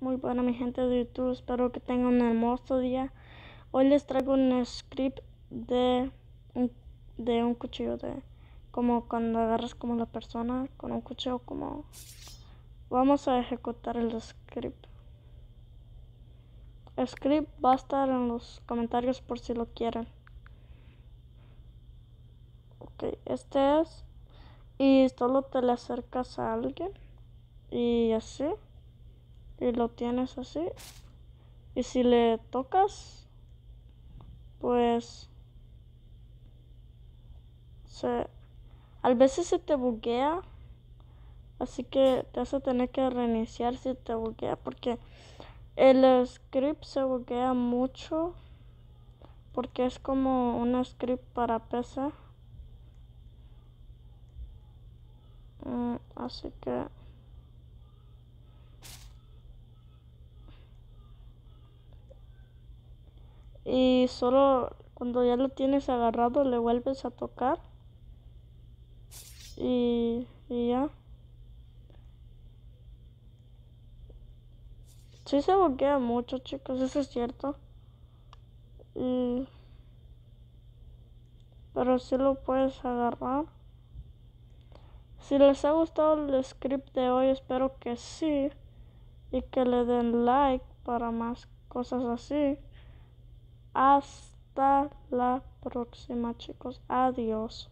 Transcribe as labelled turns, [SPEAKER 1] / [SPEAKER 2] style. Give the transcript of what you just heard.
[SPEAKER 1] muy buena mi gente de youtube espero que tengan un hermoso día hoy les traigo un script de un, de un cuchillo de como cuando agarras como la persona con un cuchillo como vamos a ejecutar el script el script va a estar en los comentarios por si lo quieren ok este es y solo te le acercas a alguien y así y lo tienes así. Y si le tocas, pues se, a veces se te buguea. Así que te vas a tener que reiniciar si te buguea porque el script se buguea mucho porque es como un script para PC. Mm, así que... y solo cuando ya lo tienes agarrado le vuelves a tocar y, ya. Sí se bloquea mucho, chicos, eso es cierto. Mm. Pero sí lo puedes agarrar. Si les ha gustado el script de hoy, espero que sí. Y que le den like para más cosas así. Hasta la próxima chicos. Adiós.